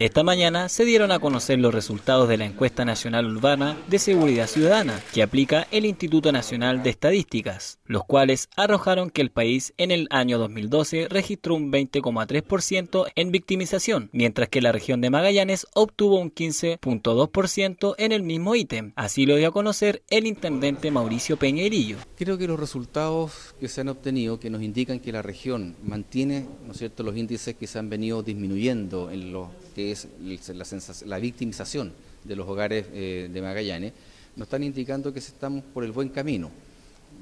Esta mañana se dieron a conocer los resultados de la encuesta nacional urbana de seguridad ciudadana que aplica el Instituto Nacional de Estadísticas, los cuales arrojaron que el país en el año 2012 registró un 20,3% en victimización, mientras que la región de Magallanes obtuvo un 15,2% en el mismo ítem. Así lo dio a conocer el intendente Mauricio Peñerillo. Creo que los resultados que se han obtenido que nos indican que la región mantiene, ¿no es cierto?, los índices que se han venido disminuyendo en los que es la, victimización de los hogares eh, de Magallanes, nos están indicando que estamos por el buen camino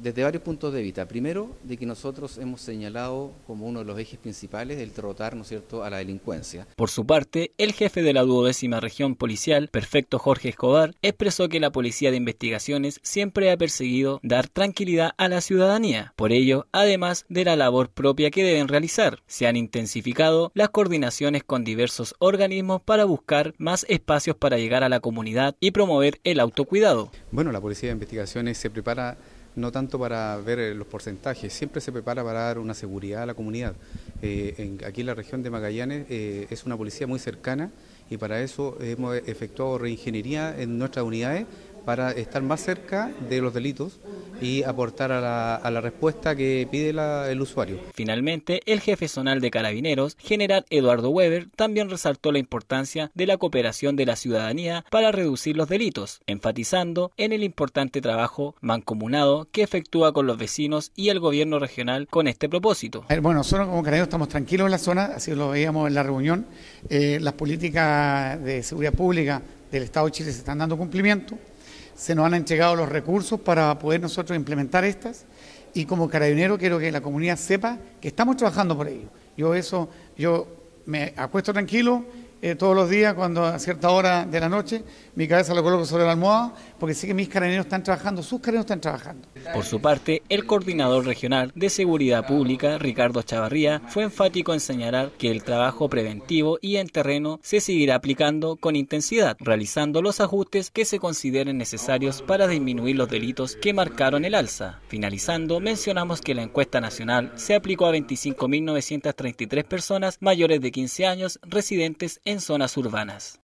desde varios puntos de vista. Primero, de que nosotros hemos señalado como uno de los ejes principales el trotar, ¿no es cierto?, a la delincuencia. Por su parte, el jefe de la duodécima región policial, perfecto Jorge Escobar, expresó que la Policía de Investigaciones siempre ha perseguido dar tranquilidad a la ciudadanía. Por ello, además de la labor propia que deben realizar, se han intensificado las coordinaciones con diversos organismos para buscar más espacios para llegar a la comunidad y promover el autocuidado. Bueno, la Policía de Investigaciones se prepara no tanto para ver eh, los porcentajes, siempre se prepara para dar una seguridad a la comunidad. Eh, en, aquí en la región de Magallanes eh, es una policía muy cercana y para eso hemos efectuado reingeniería en nuestras unidades para estar más cerca de los delitos y aportar a la, respuesta que pide el usuario. Finalmente, el jefe zonal de carabineros, general Eduardo Weber, también resaltó la importancia de la cooperación de la ciudadanía para reducir los delitos, enfatizando en el importante trabajo mancomunado que efectúa con los vecinos y el gobierno regional con este propósito. Eh, bueno, nosotros como carabineros estamos tranquilos en la zona, así lo veíamos en la reunión. Eh, las políticas de seguridad pública del Estado de Chile se están dando cumplimiento. Se nos han entregado los recursos para poder nosotros implementar estas y como carabinero quiero que la comunidad sepa que estamos trabajando por ello. Yo eso, yo me acuesto tranquilo eh, todos los días, cuando a cierta hora de la noche, mi cabeza la coloco sobre la almohada, porque sé que mis carabineros están trabajando, sus carabineros están trabajando. Por su parte, el coordinador regional de Seguridad Pública, Ricardo Chavarría, fue enfático en señalar que el trabajo preventivo y en terreno se seguirá aplicando con intensidad, realizando los ajustes que se consideren necesarios para disminuir los delitos que marcaron el alza. Finalizando, mencionamos que la encuesta nacional se aplicó a 25.933 personas mayores de 15 años residentes en zonas urbanas.